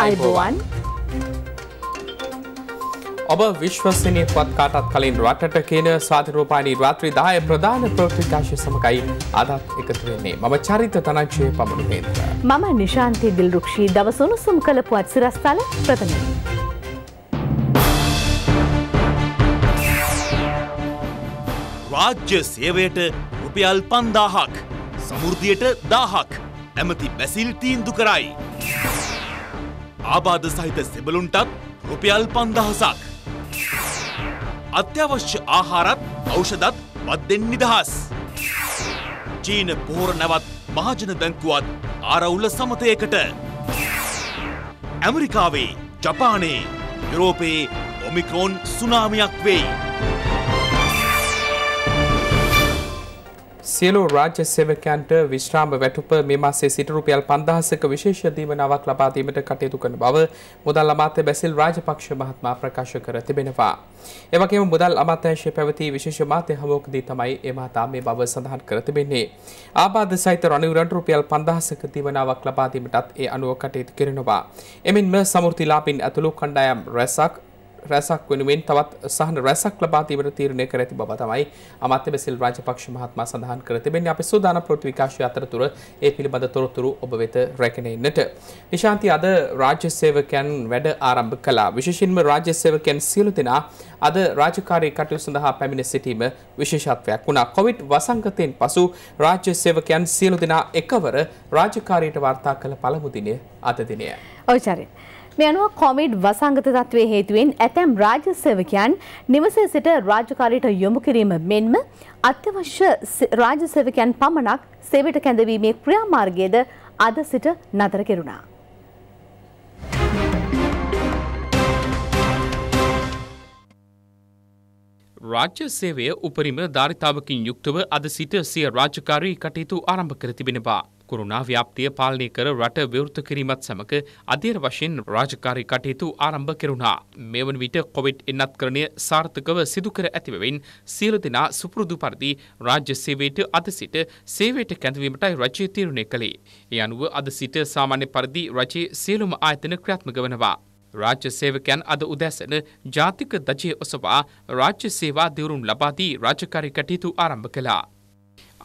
අයිබෝවන් ඔබ විශ්වසනය පත් කාටත් කලින් රටට කියන සාධරෝපානී රාත්‍රී දාය ප්‍රධාන ප්‍රෘතිකාශය සමකයි අදත් එකතුවෙන්නේ මම චරිත තනක්ෂය පමණුහේද. මම නිශාන්තය දිල්රුක්ෂී දවසුණු සුම් කළ පුවත් සිරස්ථල ප්‍රථමින්. රාජ්‍ය සේවයට රුපියල් පන්දාහක් සමුෘතියට දාහක් ඇමති බැසිල් තීන්දු කරයි. ආබාධ සහිත සෙබලුන්ටත් රුපියල් පන්දහසක්. අත්‍යවශ්‍ය ආහාරත් ඖෂධත් බද්දෙන් නිදහස්. චීන පොහොර නැවත් මහජන දැංකුවත් ආරවුල සමතයකට. ඇමරිකාවේ ජපානයේ යුරෝපයේ ඔමිකෝන් සුනාමියක් වෙයි. සියලු රාජ්‍ය සේවකයන්ට විශ්‍රාම වැටුප මේ මාසේ සිට රුපියල් 5000ක විශේෂ දීමනාවක් ලබා දීමට කටයුතු කරන බව මුදල් අමාත්‍ය බැසිල් රාජපක්ෂ මහත්මයා ප්‍රකාශ කර තිබෙනවා. එවැගේම මුදල් අමාත්‍යාංශය පැවති විශේෂ මාධ්‍ය හමුවකදී තමයි ඒ මහතා මේ බව සඳහන් කර තිබෙන්නේ. ආබාධ සහිත රණවිරුන්ට රුපියල් 5000ක දීමනාවක් ලබා දීමටත් ඒ අනුව කටයුතු කරනවා. එමින්ම සමෘද්ධිලාභින් ඇතුළු කණ්ඩායම් රැසක් රැසක් වෙනුවෙන් තවත් සහන රැසක් ලබා දීමට තීරණය කර ඇති බව තමයි අමාත්‍ය බසිල් රාජපක්ෂ මහත්මයා සඳහන් කර තිබෙන්නේ. අපි සූදානම් පොත් විකාශය අතරතුර ඒ පිළිබඳ තොරතුරු ඔබ වෙත රැගෙන එන්නට. නිශාන්ති අද රාජ්‍ය සේවකයන් වැඩ ආරම්භ කළා. විශේෂයෙන්ම රාජ්‍ය සේවකයන් සියලු දෙනා අද රාජකාරී කටයුතු සඳහා පැමිණ සිටීම විශේෂත්වයක් වුණා. කොවිඩ් වසංගතයෙන් පසු රාජ්‍ය සේවකයන් සියලු දෙනා එකවර රාජකාරියට වාර්තා කළ පළමු දිනය අද දිනය. ඔව් චරිත්. මේ අනුව කොමිඩ් වසංගත තත්ත්වයේ හේතුවෙන් ඇතැම් රාජ්‍ය සේවකයන් නිවසේ සිට රාජකාරීට යොමු කිරීම මෙන්ම අත්‍යවශ්‍ය රාජ්‍ය සේවකයන් පමණක් සේවයට කැඳවීමේ ක්‍රියාමාර්ගයේද අද සිට නතර කෙරුණා. රාජ්‍ය සේවය උපරිම ධාරිතාවකින් යුක්තව අද සිට සිය රාජකාරී කටයුතු ආරම්භ කර තිබෙනවා. කොරුණා ව්‍යාප්තිය පාලනය කර රට විවෘත කිරීමත් සමඟ අධීර වශයෙන් රාජකාරී කටයුතු ආරම්භ කෙරුණා. මේ වන විට කොවිඩ් එන්නත්කරණය සාර්ථකව සිදුකර ඇතිවෙවින් සියලු දෙනා සුපුරුදු පරිදි රාජ්‍ය සේවයට අද සිට සේවයට කැඳවීමටයි රජය තීරණය කළේ. ඒ අනුව අද සිට සාමාන්‍ය පරිදි රජයේ සියලුම ආයතන ක්‍රියාත්මක වනවා. රාජ්‍ය සේවකයන් අද උදැසන ජාතික දජය ඔසවා රාජ්‍ය සේවා දිවුරුම් ලබාදී රාජකාරී කටයුතු ආරම්භ කළා.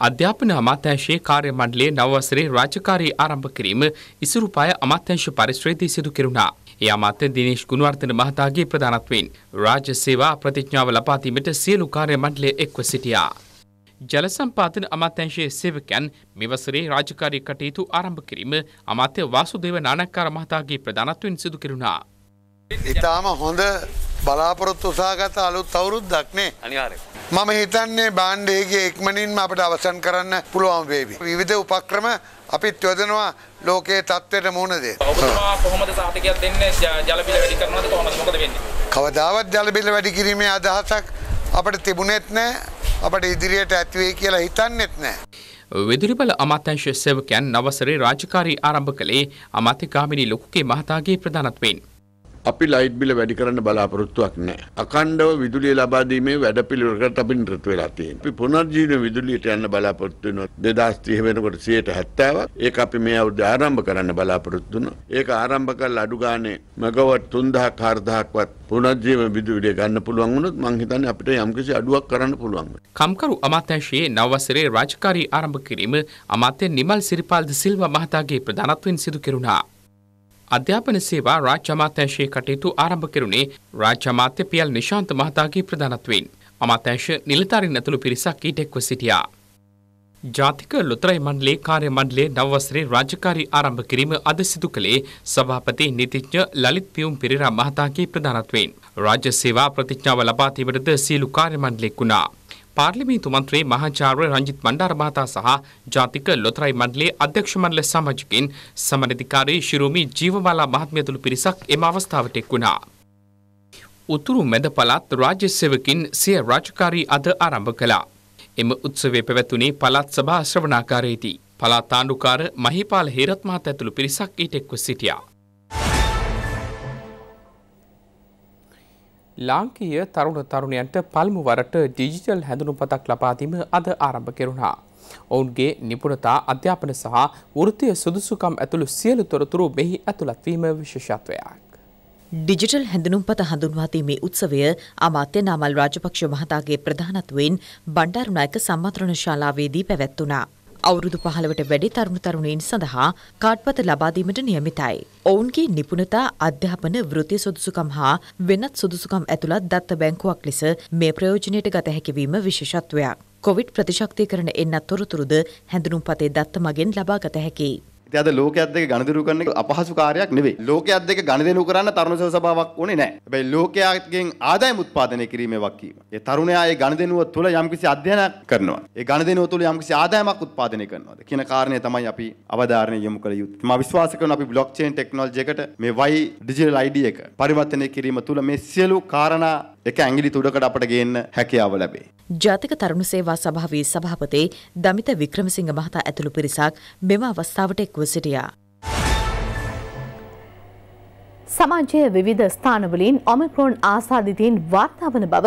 අධ්‍යාපන අමාත්‍යංශයේ කාර්ය මණ්ඩලයේ නව වසරේ රාජකාරී ආරම්භ කිරීම ඉසුරු පාය අමාත්‍යංශ පරිශ්‍රයේදී සිදු කෙරුණා. ඒ අමාත්‍ය දිනේෂ් ගුණවර්ධන මහතාගේ ප්‍රධානත්වයෙන් රාජ්‍ය සේවා ප්‍රතිඥාව ලබා දීමට සියලු කාර්ය මණ්ඩලය එක්ව සිටියා. ජල සම්පාදන අමාත්‍යංශයේ සේවකයන් මෙවසරේ රාජකාරී කටයුතු ආරම්භ කිරීම අමාත්‍ය වාසුදේව නානක්කාර මහතාගේ ප්‍රධානත්වයෙන් සිදු කෙරුණා. ඉතාම හොඳ බලාපොරොත්තු උසාගත අලුත් අවුරුද්දක් නේ අනිවාර්යයෙන් මම හිතන්නේ බාණ්ඩයේගේ ඉක්මනින්ම අපිට අවසන් කරන්න පුළුවන් වේවි. විවිධ උපක්‍රම අපිත් යොදනවා ලෝකයේ තත්ත්වයට මුහුණ දෙන්න. ඔබතුමා කොහොමද සහතිකයක් දෙන්නේ ජල බිල වැඩි කරනවද කොහොමද මොකද වෙන්නේ? කවදාවත් ජල බිල වැඩි කිරීමේ අදහසක් අපිට තිබුණෙත් නැහැ. අපිට ඉදිරියට ඇති වෙයි කියලා හිතන්නෙත් නැහැ. විදුලිබල අමාත්‍යංශ සේවකයන් නවසරේ රාජකාරී ආරම්භ කළේ අමාත්‍යකාමිනී ලොකුගේ මහතාගේ ප්‍රධානත්වයෙන්. අපි ලයිට් බිල වැඩි කරන්න බලාපොරොත්තුවක් නැහැ. අඛණ්ඩව විදුලිය ලබා දීමේ වැඩපිළිවෙලකට අපි නිරත වෙලා තියෙනවා. අපි පුනර්ජීවන විදුලියට යන්න බලාපොරොත්තු වෙනවා. 2030 වෙනකොට 70%ක්. ඒක අපි මේ අවුරුද්ද ආරම්භ කරන්න බලාපොරොත්තු වෙනවා. ඒක ආරම්භ කරලා අඩු ගානේ මෙගාවට් 3000ක් 4000ක්වත් පුනර්ජීවන විදුලිය ගන්න පුළුවන් වුණොත් මං හිතන්නේ අපිට යම්කිසි අඩුවක් කරන්න පුළුවන්. කම්කරු අමාත්‍යංශයේ නව වසරේ රාජකාරී ආරම්භ කිරීම අමාත්‍ය නිමල් සිරිපාල්ද සිල්වා මහතාගේ ප්‍රධානත්වයෙන් සිදු කෙරුණා. අධ්‍යාපන සේවා රාජ්‍ය අමාත්‍යංශයේ කටයුතු ආරම්භ කෙරුණේ රාජ්‍ය අමාත්‍ය පියල් නිශාන්ත මහතාගේ ප්‍රධානත්වයෙන්. අමාත්‍යංශ නිලධාරීන් ඇතුළු පිරිසක් ඊට එක්ව සිටියා. ජාතික ලොතරැයි මණ්ඩලේ කාර්ය මණ්ඩලයේ නවවසරේ රාජකාරී ආරම්භ කිරීම අද සිදු කළේ සභාපති නීතිඥ ලලිත් පියුම් පෙරේරා මහතාගේ ප්‍රධානත්වයෙන්. රාජ්‍ය සේවා ප්‍රතිඥාව ලබා දීමටද සියලු කාර්ය මණ්ඩලෙක් වුණා. පාර්ලිමේන්තු මන්ත්‍රී මහාචාර්ය රංජිත් බණ්ඩාර මහතා සහ ජාතික ලොතරැයි මණ්ඩලයේ අධ්‍යක්ෂ මණ්ඩල සමාජකෙන් සමනධිකාරී ශිරෝමි ජීවමාලා මහත්මියතුළු පිරිසක් එම අවස්ථාවට එක් වුණා. උතුරු මැද පළාත් රාජ්‍ය සේවකින් සිය රාජකාරී අද ආරම්භ කළා. එම උත්සවේ පැවැතුනේ පළාත් සභා ශ්‍රවණාකාරයේදී. පළාත් ආණ්ඩුකාර මහිපාල හේරත් මහතා ඇතුළු පිරිසක් ඊට එක්ව සිටියා. ලාංකීය තරුණ තරුණයන්ට පල්මු වරට ඩිජිටල් හැඳුනුපතක් ලබාදීම අද ආරම්භ කෙරුණා. ඔවුන්ගේ නිපුණතා අධ්‍යාපන සහ වෘතිය සුදුසුකම් ඇතුළු සියලු තොරතුරු මෙහි ඇතුළත්වීම විශේෂත්වයක්. ඩිජිටල් හැඳුනුම්පත හඳුන්වාදීමේ උත්සවය අමාත්‍ය නාමල් රාජපක්ෂ මහතාගේ ප්‍රධානත්වයෙන් බණ්ඩාරුනායක සම්මන්ත්‍රණ ශාලාවේදී පැවැත්වුණා. අවුරුදු පහළවට වැඩි තරුණ තරුණීන් සඳහා කාට්පත ලබාදීමට නියමිතයි. ඔවුන්ගේ නිපුණතා අධ්‍යාපන වෘතිය සුදුසුකම් හා වෙනත් සුදුසුකම් ඇතුළත් දත්ත බැංකුවක් ලෙස මේ ප්‍රයෝජනයට ගත හැකිවීම විශේෂත්වයක්. කොවිඩ් ප්‍රතිශක්තිකරණ එන්නත් තොරතුරුද හැඳුනුම් පතේ දත්ත මගෙන් ලබාගත හැකි. ඉතින් අද ලෝකයේත් දෙක ගණදිරු කරන එක අපහසු කාර්යයක් නෙවෙයි. ලෝකයේත් දෙක ගණදෙනු කරන්න තරුණ සභාවක් ඕනේ නැහැ. හැබැයි ලෝකයාගෙන් ආදායම් උත්පාදනය කිරීමේ වක්කීම. ඒ තරුණයා ඒ ගණදෙනුව තුළ යම්කිසි අධ්‍යයනයක් කරනවා. ඒ ගණදෙනුව තුළ යම්කිසි ආදායමක් උත්පාදනය කරනවාද කියන කාරණය තමයි අපි අවධානය යොමු කළ යුත්තේ. මම විශ්වාස කරනවා අපි බ්ලොක්චේන් ටෙක්නොලොජි එකට මේ Y ඩිජිටල් ID එක පරිවර්තනය කිරීම තුළ මේ සියලු කාරණා එක ඇගිලි තුඩකට අපට ගේන්න හැකියාව ලැබේ. ජාතික තරුණ සේවා සභාවේ සභාපති දමිත වික්‍රමසිංහ මහතා ඇතුළු පිරිසක් මෙම අවස්ථාවට එක්ව සිටියා. සමාජයේ විවිධ ස්ථානවලින් ඔමික්‍රෝන් ආසාදිතීන් වාර්තාාවන බව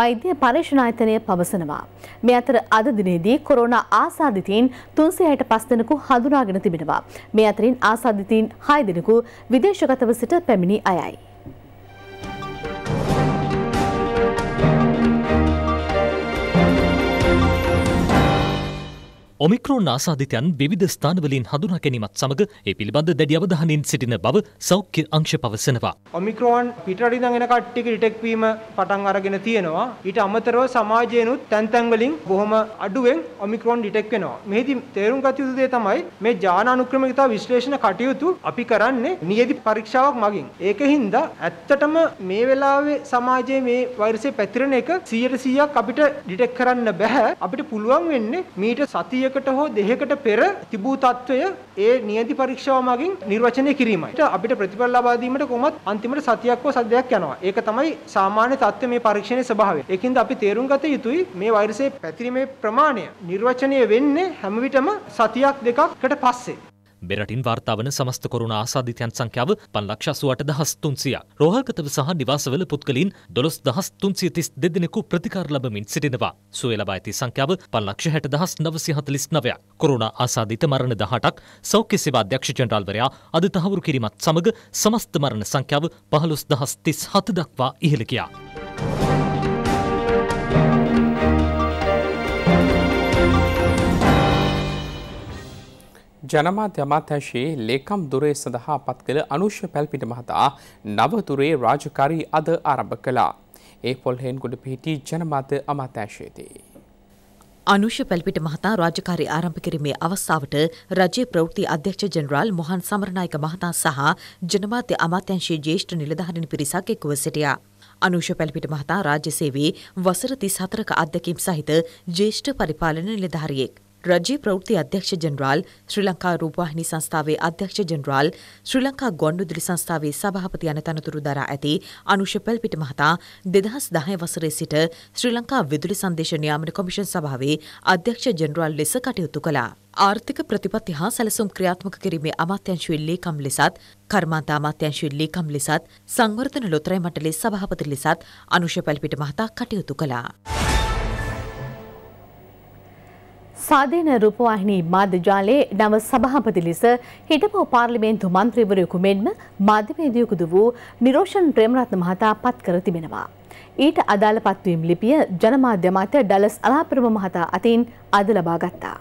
වෛද්‍ය පර්ේෂණායතනය පවසනවා. මෙ අතර අද දිනේදී කොරෝණ ආසාධිතීන් තුන්සේයට පස්දනකු හඳුනාගෙන තිබෙනවා. මේ අතරින් ආසාධිතීන් හයදිනකු විදේශගතව සිට පැමිණි අයයි. ඔමික්‍රෝන් ආසාධිතයන් විධ ස්ථානවලින් හඳුනා ගැනීමත් සමඟ ඒ පිළිබඳ දැඩි අවධානින් සිටින බව සෞඛ්‍ය අංශ පවසනවා. ඔමික්‍රෝන් පිටරටි දඟෙන කට්ටික ඩිටෙක්වීම පටන් අරගෙන තියෙනවා. ඊට අමතරව සමාජයනුත් තැන්තැන්වලින් බොහොම අඩුවෙන් ඔමික්‍රෝන් ඩිටෙක් වෙනවා. මෙහිදී තේරුම් ගත යුතු දේ තමයි මේ ජාන අනුක්‍රමිකතා විශ්ලේෂණ කටයුතු අපි කරන්නේ නියති පරීක්ෂාවක් මගින්. ඒකින්ද ඇත්තටම මේ වෙලාවේ සමාජයේ මේ වෛරසය පැතිරෙන එක 100% අපිට ඩිටෙක් කරන්න බෑ. අපිට පුළුවන් වෙන්නේ මීට සතිය 100කට හෝ 200කට පෙර තිබූ తত্ত্বය ඒ නියති පරීක්ෂාව මගින් නිර්වචනය කිරීමයි. අපිට ප්‍රතිඵල ලබා දීමට කොහොමත් අන්තිමට සතියක් හෝ සද්දයක් යනවා. ඒක තමයි සාමාන්‍ය తত্ত্বය මේ පරීක්ෂණයේ ස්වභාවය. ඒකින්ද අපි තේරුම් ගත යුතුයි මේ වෛරසයේ පැතිරීමේ ප්‍රමාණය නිර්වචනය වෙන්නේ හැම විටම සතියක් දෙකකට පස්සේ. බෙරටින් වාර්තාාවන සමස්ත කොරුණ ආසාධිතයන් සංඛ්‍යාව පන්ලක්ෂසුවට දහස් තුන්සිය. රෝහල්ගතව සහ නිවාසවල පුද්ගලින් දොළොස් දහස් තුන්සිය තිස් දෙදෙනෙකු ප්‍රතිකාර ලබමින් සිටිනවා. සුවලබා ඇති සංඛ්‍යාව පන්ලක්ෂ හැට දහස් නවසි හතලිස් නවය. කොරුණ ආසාධිත මරණ දහටක් සෞඛ්‍ය සේවා අධ්‍යක්ෂ ජනරාල්වරයා අද තහවුරු කිරීමත් සමග සමස්ත මරණ සංඛ්‍යාව පහළොස් දහස් තිස් හත දක්වා ඉහළ ගියා. ජනමාධ්‍ය අමාත්‍යංශයේ ලේකම් දුරේ සඳහා පත් කළ අනුෂ්‍ය පැල්පිට මහතා නවතුරේ රාජකාරී අද ආරම්භ කළා. ඒ පොල්හෙන් ගොඩ පිහිටි ජනමාධ්‍ය අමාත්‍යංශයේදී. අනුෂ්‍ය පැල්පිට මහතා රාජකාරී ආරම්භ කිරීමේ අවස්ථාවට රජයේ ප්‍රවෘත්ති අධ්‍යක්ෂ ජෙනරාල් මොහන් සමරනායක මහතා සහ ජනමාධ්‍ය අමාත්‍යංශයේ ජ්‍යෙෂ්ඨ නිලධාරිනි පිරිසක් එක්ව සිටියා. අනුෂ පැල්පිට මහතා රාජ්‍ය සේවයේ වසර 34ක අත්දැකීම් සහිත ජ්‍යෙෂ්ඨ පරිපාලන නිලධාරියෙක්. රජයේ ප්‍රවෘත්ති අධ්‍යක්ෂ ජනරාල් ශ්‍රී ලංකා රූපවාහිනී සංස්ථාවේ අධ්‍යක්ෂ ජනරාල් ශ්‍රී ලංකා ගොන්නුදුලි සංස්ථාවේ සභාපති යන තනතුරු දරා ඇති අනුෂ පෙල්පිට මහතා 2010 වසරේ සිට ශ්‍රී ලංකා විදුලි සංදේශ නියාමන කොමිෂන් සභාවේ අධ්‍යක්ෂ ජනරාල් ලෙස කටයුතු කළා. ආර්ථික ප්‍රතිපත්ති හා සැලසුම් ක්‍රියාත්මක කිරීමේ අමාත්‍යංශයේ ලේකම් ලෙසත් කර්මාන්ත අමාත්‍යංශයේ ලේකම් ලෙසත් සංවර්ධන ලොතරැයි මණ්ඩලයේ සභාපති ලෙසත් අනුෂ පැල්පිට මහතා කටයුතු කළා. සාධීන රූපවාහිනී මාධ්‍යජාලයේ නව සභාපති ලෙස හිටපු පාර්ලිමේන්තු මන්ත්‍රීවරයෙකු මෙන්ම මාධ්‍යවේදියෙකුද වූ නිරෝෂන් ප්‍රේමරත්න මහතා පත් කර තිබෙනවා. ඊට අදාළ පත්වීම් ලිපිය ජනමාධ්‍ය මාත්‍ය ඩලස් අලාපරම මහතා අතින් අද ලබා ගත්තා.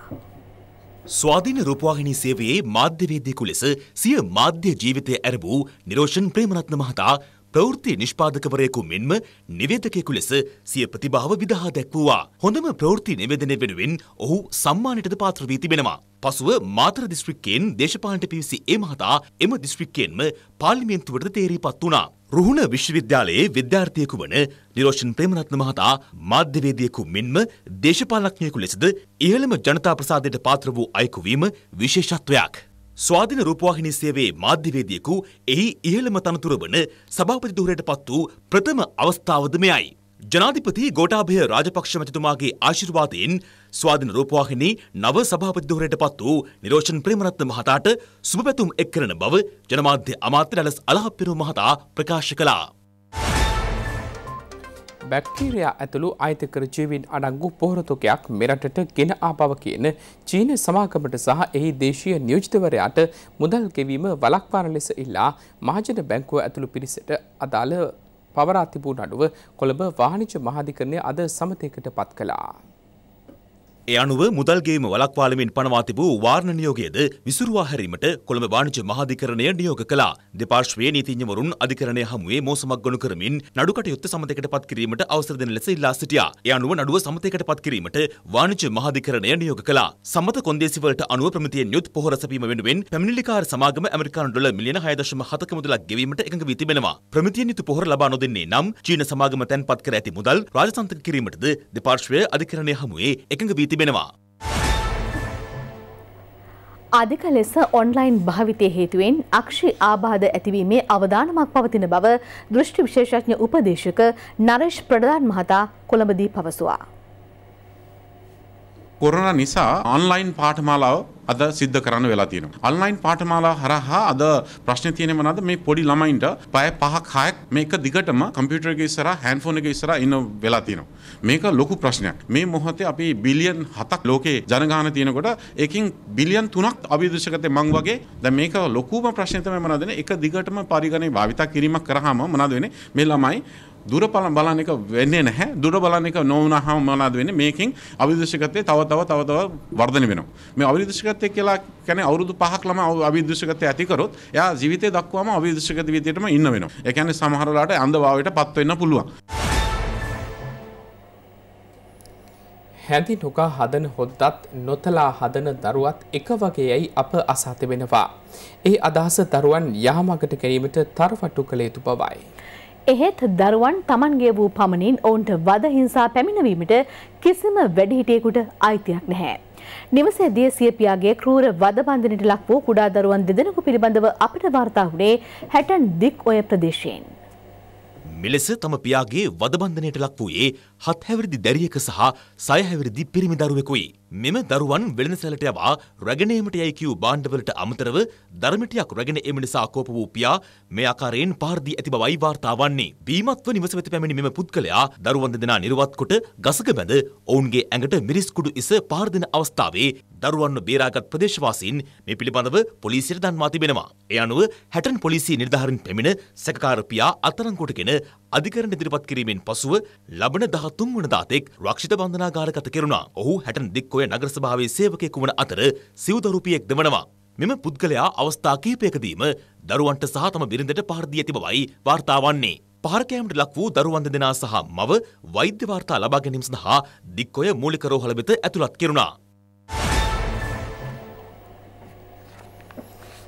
ස්වාධීන රූපවාහිනී සේවයේ මාධ්‍යවේදියෙකු ලෙස සිය මාධ්‍ය ජීවිතය ඇරඹූ නිරෝෂන් ප්‍රේමරත්න මහතා ප්‍රවෘත්ති නිෂ්පාදකවරයෙකු මෙන්ම නිවේදකයෙකු ලෙස සිය ප්‍රතිභාව විදහා දැක්වූවා. හොඳම ප්‍රවෘත්ති නිවේදනය වෙනුවෙන් ඔහු සම්මානයටද පාත්‍ර වී තිබෙනවා. පසුව මාතර දිස්ත්‍රික්කයෙන් දේශපාලනට පිවිසි ඒ මහතා එම දිස්ත්‍රික්කයෙන්ම පාර්ලිමේන්තුවට තේරීපත් වුණා. රුහුණ විශ්වවිද්‍යාලයේ විද්‍යාර්ථියෙකු වන නිරෝෂන් ප්‍රේමරත්න මහතා මාධ්‍යවේදියෙකු මෙන්ම දේශපාලනඥයෙකු ලෙසද ඉහළම ජනතා ප්‍රසාදයට පාත්‍ර වූ අයෙකු වීම විශේෂත්වයක්. ස්වාධින රූපවාහිනී සේවයේ මාධ්‍යවේදියෙකු එහි ඉහළම තනතුර වන සභාපති ධුරයට පත් වූ ප්‍රථම අවස්ථාවද මෙයයි. ජනාධිපති ගෝඨාභය රාජපක්ෂ මැතිතුමාගේ ආශිර්වාදයෙන් ස්වාධින රූපවාහිනී නව සභාපති ධුරයට පත් වූ නිරෝෂන් ප්‍රේමරත්න මහතාට සුභපැතුම් එක් කරන බව ජනමාධ්‍ය අමාත්‍ය ඩලස් අලහප්පිරු මහතා ප්‍රකාශ කළා. බැක්ටීරයා ඇතුළු අයිතිකර ජීවින් අඩංගු පොහොරතුකයක් මෙරටට ගෙන ආපව කියන චීන සමාගමට සහ එහි දේශීය නියෝජිතවරයාට මුදල් ගෙවීම වලක්වාන ලෙස ඉල්ලා මහජන බැංකුව ඇතුළු පිරිසට අදාළ පවරා තිබූ නඩුව කොළඹ වාණිජ මහාධිකරණය අද සමතයකට පත් කළා. ඒ අනුව මුදල්ගේම වලක්වාලමින් පනවා තිබූ වාර්ණ නියෝගයද විසුරුවා හැරීමට කොළඹ වාණිජ මහාධිකරණය නියෝග කළා. දෙපාර්ශ්වයේ නීතිඥවරුන් අධිකරණය හමුවේ මෝසමක් ගොනු කරමින් නඩු කටයුත්ත සමතයකට පත් කිරීමට අවසර දෙන ලෙස ඉල්ලා සිටියා. ඒ අනුව නඩුව සමතයකට පත් කිරීමට වාණිජ මහාධිකරණය නියෝග කළා. සමත කොන්දේසිවලට අනුව ප්‍රමිතියෙන් යුත් පොහොර සැපීම වෙනුවෙන් පැමිණිලිකාර සමාගම ඇමරිකානු ඩොලර් මිලියන 6.7ක මුදලක් ගෙවීමට එකඟ වී තිබෙනවා. ප්‍රමිතියෙන් යුතු පොහොර ලබා නොදෙන්නේ නම් චීන සමාගම තැන්පත් කර ඇති මුදල් රාජසන්තක කිරීමටද දෙපාර්ශ්වය අධිකරණය හමුවේ එකඟ වී තිබෙනවා. අධික ලෙස ඔන්ලයින් භාවිතය හේතුවෙන් අක්ෂි ආබාධ ඇතිවීමේ අවධානමක් පවතින බව දෘෂ්ටි විශේෂඥ උපදේශක නරේෂ් ප්‍රධාන් මහතා කොළඹදී පවසුවා. කොරන නිසා ඔන්ලයින් පාඨමාලාව අද සිද්ධ කරන්න වෙලා තියෙනවා. ඔන්ලයින් පාඨමාලා හරහා අද ප්‍රශ්නේ තියෙන්නේ මොනවාද? මේ පොඩි ළමයින්ට පැය 5ක් 6ක් මේක දිගටම කම්පියුටර් එකේ ඉස්සරහා හෑන්ඩ් ෆෝන් එකේ ඉස්සරහා ඉන්න වෙලා තියෙනවා. මේක ලොකු ප්‍රශ්නයක්. මේ මොහොතේ අපි බිලියන් 7ක් ලෝකේ ජනගහන තියෙනකොට ඒකෙන් බිලියන් 3ක් අභිදෘෂ්කතේ මං වගේ දැන් මේක ලොකුම ප්‍රශ්නේ තමයි මොනවද? එක දිගටම පරිගණකේ භාවිතා කිරීමක් කරාම මොනවද වෙන්නේ? මේ ළමයි දුර බලන එක වෙන්නේ නැහැ. දුර බලන එක නොවුනහම මොනවද වෙන්නේ? මේකෙන් අවිදෘශ්‍යකත්වය තව තව තව තව වර්ධනය වෙනවා. මේ අවිදෘශ්‍යකත්වය කියලා කියන්නේ අවුරුදු 5ක් ළම අවිදෘශ්‍යකත්වය ඇති කරොත් එයා ජීවිතේ දක්වාම අවිදෘශ්‍යකත්ව විදියටම ඉන්න වෙනවා. ඒ කියන්නේ සමහර වෙලාවට අන්ධභාවයට පත් වෙන්න පුළුවන්. හැඳි නොකා හදන හොද්දත් නොතලා හදන දරුවත් එක වගේයයි අප අසාති වෙනවා. ඒ අදහස දරුවන් යහමගට ගැනීමට තරවටු කළ යුතු බවයි. එහෙත් දරුවන් Tamanගේ වූ පමණින් ඔවුන්ට වද හිංසා පැමිණවීමට කිසිම වැඩිහිටියෙකුට අයිතියක් නැහැ. නිවසේදී සිය පියාගේ ක්‍රූර වද බන්ධනයට ලක් වූ කුඩා දරුවන් දෙදෙනෙකු පිළිබඳව අපට වාර්තා වුණේ හැටන් දික් ඔය ප්‍රදේශයෙන්. මෙලෙස තම පියාගේ වද බන්ධනයට ලක් වූයේ හත් හැවිරිදි දැරියක සහ සය හැවිරිදි පිරිමි දරුවෙකුයි. මෙම දරුවන් වෙළඳසැලට යවා රැගෙන ඒමට යයි කියූ භාණ්ඩවලට අමතරව දරමිටියක් රැගෙන ඒම නිසා කෝප වූ පියා මේ ආකාරයෙන් පහර දී ඇති බවයි වාර්තා වන්නේ. බීමත්ව නිවස වෙත පැමිණි මෙම පුද්ගලයා දරුවන් දෙදෙනා නිර්වත් කොට ගසක බැඳ ඔවුන්ගේ ඇඟට මිරිස් කුඩු ඉස පහර දෙන අවස්ථාවේ දරුවන්ව බේරාගත් ප්‍රදේශවාසීන් මේ පිළිබඳව පොලිසියට දන්වා තිබෙනවා. ඒ අනුව හැටන් පොලිසිය නිලධාරීන් පැමිණ සැකකාර පියා අත්අඩංගුවට ගෙන අධිකරණ ඉදිරිපත් කිරීමෙන් පසුව ලබන 10 සහ තුන්වන දාතෙක් රක්ෂිත බන්ධනාගාරගත කෙරුණා. ඔහු හැටන දික්කොය නගරසභාවේ සේවකයෙකු වන අතර සිව්දරුපියෙක් දෙවනවා. මෙම පුද්ගලයා අවස්ථා කීපයකදීම දරුවන්ට සහ තම බිරිඳට පහර දී ඇති බවයි වාර්තා වන්නේ. පහරකෑමට ලක් වූ දරුවන් දෙදෙනා සහ මව වෛද්‍ය වාර්තා ලබා ගැනීම සඳහා දික්කොය මූලික රෝහල වෙත ඇතුළත් කෙරුණා.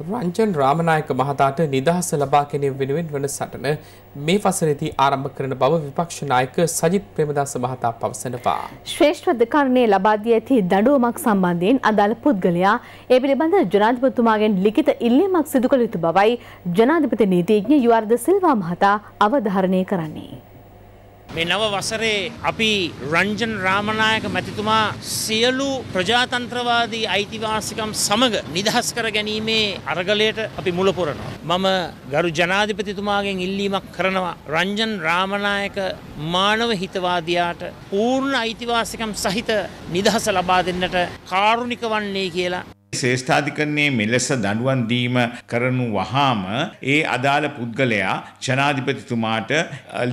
රංජන් රාමනායක මහතාට නිදහස ලබා ගැනීම වෙනුවෙන් වන සටන මේ වසරේදී ආරම්භ කරන බව විපක්ෂ නායක සජිත් ප්‍රේමදාස මහතා පවසනවා. ශ්‍රේෂ්ඨධිකරණයේ ලබා දී ඇති දඬුවමක් සම්බන්ධයෙන් අදාළ පුද්ගලයා ඒ පිළිබඳ ජනාධිපතිතුමාගෙන් ලිඛිත ඉල්ලීමක් සිදු කළ යුතු බවයි ජනාධිපති නීතිඥ යුආර් ද සිල්වා මහතා අවධාරණය කරන්නේ. මේ නව වසරේ අපි රංජන් රාමනායක මැතිතුමා සියලු ප්‍රජාතන්ත්‍රවාදී අයිතිවාසිකම් සමග නිදහස් කර ගැනීමේ අරගලයට අපි මුල පුරනවා. මම ගරු ජනාධිපතිතුමාගෙන් ඉල්ලීමක් කරනවා රංජන් රාමනායක මානව හිතවාදියාට පූර්ණ අයිතිවාසිකම් සහිත නිදහස ලබා දෙන්නට කාරුණික වන්නේ කියලා ශේෂ්ඨාධිකරණයේ මෙලෙස දඬුවම් දීම කරනු වහාම ඒ අදාළ පුද්ගලයා ජනාධිපතිතුමාට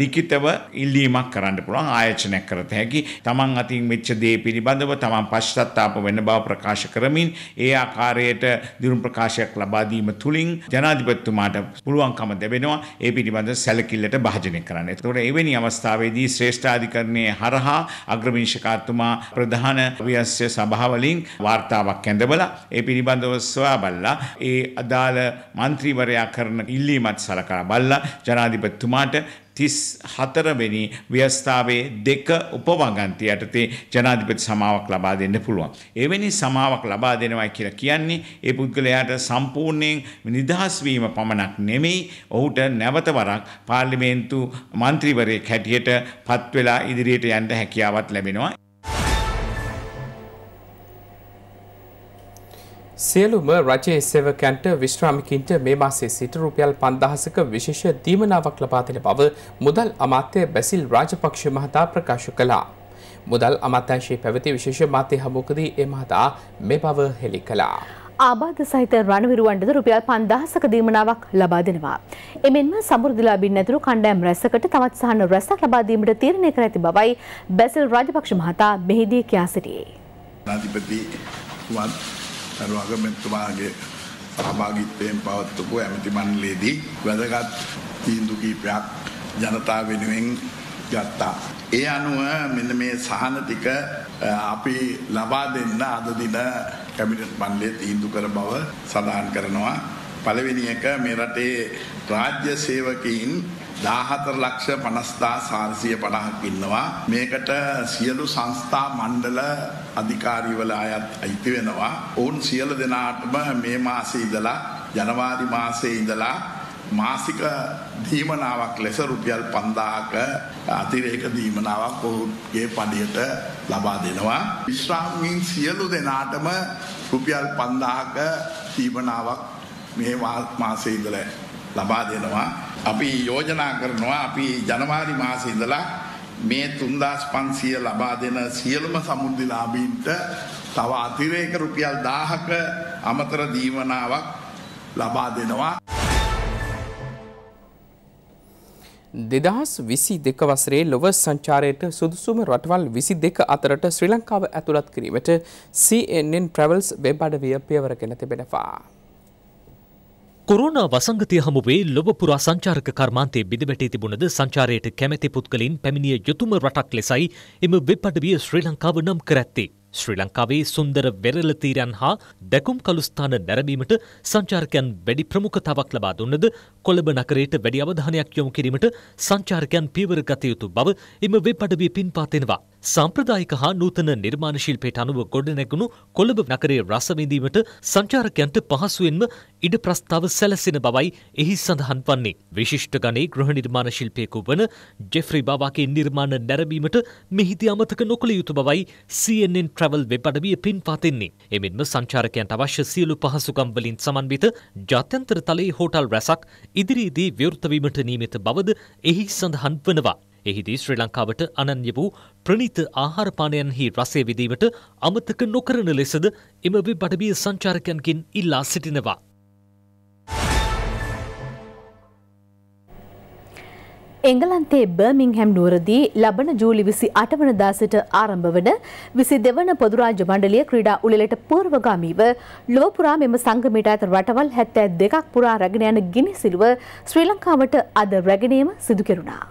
ලිඛිතව ඉල්ලීමක් කරන්න පුළුවන් ආයෝජනයක් කරත හැකි තමන් අතින් වෙච්ච දේ පිළිබඳව තමන් පශ්චාත්තාප වෙන බව ප්‍රකාශ කරමින් ඒ ආකාරයට දිරුම් ප්‍රකාශයක් ලබා දීම තුලින් ජනාධිපතිතුමාට පුළුවන්කම ලැබෙනවා ඒ පිළිබඳ සැලකිල්ලට භාජනය කරන්න. ඒතකොට එවැනි අවස්ථාවේදී ශ්‍රේෂ්ඨාධිකරණයේ හරහා අග්‍රවිනිශ්චයකාරතුමා ප්‍රධාන ව්‍යස්ය සභාවලින් වාර්තාවක් ඇඳවලා ඒ පිළිබඳව සොයා බලලා ඒ අදාළ මන්ත්‍රීවරයා කරන ඉල්ලීමත් සලකා බලලා ජනාධිපතිතුමාට තිස් හතරවෙනි ව්‍යස්ථාවේ දෙක උපවගන්ති යටතේ ජනාධිපති සමාවක් ලබා දෙන්න පුළුවන්. එවැනි සමාවක් ලබා දෙනවා කියලා කියන්නේ ඒ පුද්ගලයාට සම්පූර්ණයෙන් නිදහස් වීම පමණක් නෙමෙයි ඔහුට නැවත වරක් පාර්ලිමේන්තු මන්ත්‍රීවරයෙක් හැටියට පත් වෙලා ඉදිරියට යන්න හැකියාවක් ලැබෙනවා. සියලුම රජයේ සෙවකැන්ට විශ්‍රාමිකින්ට මේ මාසේ සිට රුපියල් පන්දහසක විශේෂ දීමනාවක් ලබාදෙන බව මුදල් අමාත්‍ය බැසිල් රාජපක්ෂ මහතා ප්‍රකාශ කළා. මුදල් අමාත්‍යංශයේ පැවති විශේෂ මාතය හමුවකදී ඒ මහතා මේ බව හෙළි කළා. ආබාධ සහිත රණවිරුවන්ටද රුපියල් පන්දහසක දීමනාවක් ලබා දෙනවා. එමෙන්ම සමෘද්ධිලාභී නැතුරු කණ්ඩායම් රැසකට තවත් සහන රැසක් ලබා දීමට තීරණය කර ඇති බවයි බැසිල් රාජපක්ෂ මහතා මෙහිදී කියා සිටියේ. ජනාධිපති තරු අගමැතිතුමාගේ සහභාගිත්වයෙන් පවත්වපු ඇමති මණ්ඩලයේදී වැදගත් තීන්දු කිහිපයක් ජනතාව වෙනුවෙන් ගත්තා. ඒ අනුව මෙන්න මේ සහන ටික අපි ලබා දෙන්න අද දින කැබිනට් මණ්ඩලය තීන්දු කර බව සඳහන් කරනවා. පළවෙනි එක මේ රටේ රාජ්‍ය සේවකයින් දාහතර ලක්ෂ පනස්දා සාර්සිය පණහක් ඉන්නවා. මේකට සියලු සංස්ථා මණ්ඩල අධිකාරීවල අයත් අයිති වෙනවා. ඔවුන් සියල දෙනාටම මේ මාසේ ඉදලා ජනවාරි මාසේ ඉඳලා මාසික දීමනාවක් ලෙස රුපියල් පන්දාහක අතිරේක දීමනාවක් ඔහුගේ පඩියට ලබා දෙනවා. විශ්‍රාමීන් සියලු දෙනාටම රුපියල් පන්දාහක දීමනාවක් මේ මාසේ ඉදලා ලබා දෙනවා. අපි යෝජනා කරනවා අපි ජනවාරි මාසේ ඉඳලා මේ 3500 ලබා දෙන සියලුම සමුද්දිලාභීන්ට තව අතිරේක රුපියල් 1000ක අමතර දීවනාවක් ලබා දෙනවා. දෙදහස් විසි දෙක වසරේ ලොව සංචාරයට සුදුසුම රටවල් විසි දෙක අතරට ශ්‍රී ලංකාව ඇතුළත් කිරීමට CNN ප්‍රවල්ස් වෙබ් අඩවිය පියවරගෙන තිබෙනවා. කොරුණ වසංගතය හමුවේ ලොව පුරා සංචාරක කර්මාන්තය බිඳවැටී තිබුණද සංචාරයට කැමැති පුද්ගලින් පැමිණිය යුතුම රටක් ලෙසයි එම වෙබ් අඩවිය ශ්‍රී ලංකාව නම් කර ඇත්තේ. ශ්‍රී ලංකාවේ සුන්දර වෙරළ තීරයන් හා දැකුම් කළුස්ථාන නැරඹීමට සංචාරකයන් වැඩි ප්‍රමුඛතාවක් ලබා දුන්නද කොළඹ නගරයට වැඩි අවධානයක් යොමු කිරීමට සංචාරකයන් පියවර ගත යුතු බව එම වෙබ් අඩවිය පින්පාතෙනවා. සාම්ප්‍රදායික හා නූතන නිර්මාණ ශිල්පයට අනුව ගොඩනැගුණු කොළඹ නගරයේ රසවිඳීමට සංචාරකයන්ට පහසුවෙන්ම ඉඩ ප්‍රස්ථාව සැලසෙන බවයි එහි සඳහන් වන්නේ. විශිෂ්ට ගණේ ගෘහ නිර්මාණ ශිල්පියෙකු වන ජෙෆ්රි බාවාගේ නිර්මාණ නැරඹීමට මෙහිදී අමතක නොකළ යුතු බවයි CNN Travel වෙබ් අඩවිය පින්පාතෙන්නේ. එමෙන්ම සංචාරකයන්ට අවශ්‍ය සියලු පහසුකම් වලින් සමන්විත ජාත්‍යන්තර තලයේ හෝටල් රැසක් ඉදිරියේදී ව්‍යෘතවීමට නීමිත බවද එහි සඳහන් වනවා. එහිදී ශ්‍රී ලංකාවට අනන්‍ය වූ ප්‍රණීත ආහාරපානයන්හි රසය විඳීමට අමතක නොකරන ලෙසද එම වෙබ් අඩවිය සංචාරකයන්ගෙන් ඉල්ලා සිටිනවා. එංගලන්තේ බර්මිංහැම් නුවරදී ලබන ජූලි විසි අටවනදා සිට ආරම්භ වන විසි දෙවන පොදුරාජ මණ්ඩලිය ක්‍රීඩා උළෙලට පූර්වගාමීව ලොවපුරා මෙම සංගමයට ඇත රටවල් හැත්තෑ දෙකක් පුරා රැගෙන යන ගිනිසිරුව ශ්‍රී ලංකාවට අද රැගෙනීම සිදු කෙරුණා.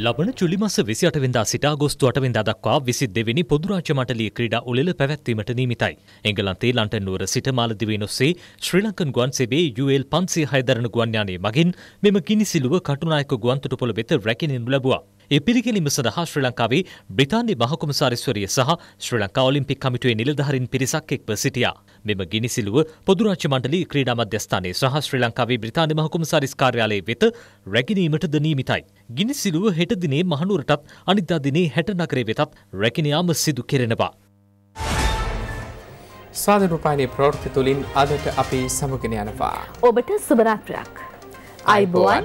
ලබන ජුලිමස විසිට වෙදා සිට ගොස්තු අටවෙන්ද දක්වා විසි දෙවෙනි පොදුරාජ මටලිය ක්‍රීඩා උලෙල පැවැත්වීමට නීමිතයි. එංගලන්තේ ලන්ටනුවර සිට මාලදිවේ නොස්සේ ශ්‍රී ලංකන් ගුවන් සේවේ UL පන්සේ හයදරන ගුවන්යානය මගින් මෙම කිනිසිලුව කටුනායක ගුවන්තොටුපොළ වෙත රැකිනින් ලැබවා. ඒ පිළිගැනීම සඳහා ශ්‍රී ලංකාවේ බ්‍රිතාන්‍ය මහකොමසාරිස්වරිය සහ ශ්‍රී ලංකා ඔලිම්පික් කමිටුවේ නිලධාරීන් පිරිසක් එක්ව සිටියා. මෙම ගිනිසිලුව පොදුරාජ්‍ය මණ්ඩලයේ ක්‍රීඩා මධ්‍යස්ථානයේ සහ ශ්‍රී ලංකාවේ බ්‍රිතාන්‍ය මහකොමසාරිස් කාර්යාලයේ වෙත රැගෙනීමටද නියමිතයි. ගිනිසිලුව හෙට දිනේ මහනුවරටත් අනිද්දා දිනේ හැට නගරේ වෙතත් රැගෙන යාම සිදු කෙරෙනවා. සාධනූපානය ප්‍රෝෘති තුළින් අදට අපි සමගෙන යනවා. ඔබට සුභරාත්‍රයක්. අයිබෝවන්!